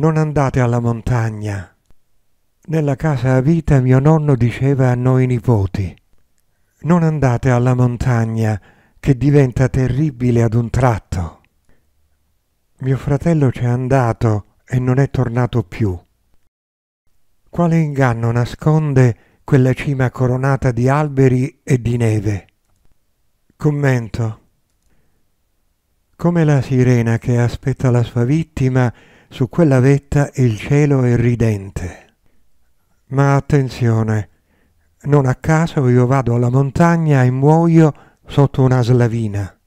non andate alla montagna. Nella casa a vita mio nonno diceva a noi nipoti, non andate alla montagna che diventa terribile ad un tratto. Mio fratello c'è andato e non è tornato più. Quale inganno nasconde quella cima coronata di alberi e di neve? Commento. Come la sirena che aspetta la sua vittima, su quella vetta il cielo è ridente. Ma attenzione, non a caso io vado alla montagna e muoio sotto una slavina.